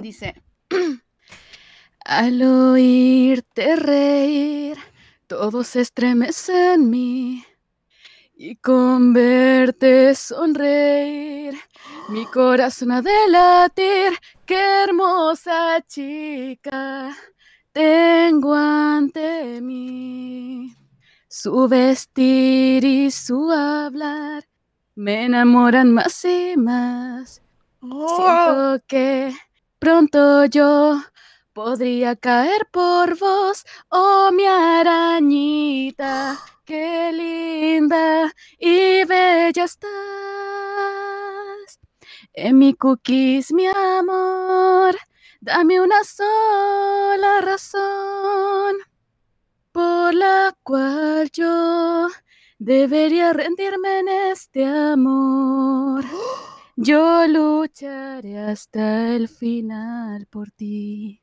Dice, al oírte reír, todos se estremece en mí. Y con verte sonreír, mi corazón a latir, qué hermosa chica tengo ante mí. Su vestir y su hablar me enamoran más y más. Oh. Siento que Pronto yo podría caer por vos, oh mi arañita, qué linda y bella estás. En mi cookies, mi amor, dame una sola razón por la cual yo debería rendirme en este amor. Yo lucharé hasta el final por ti.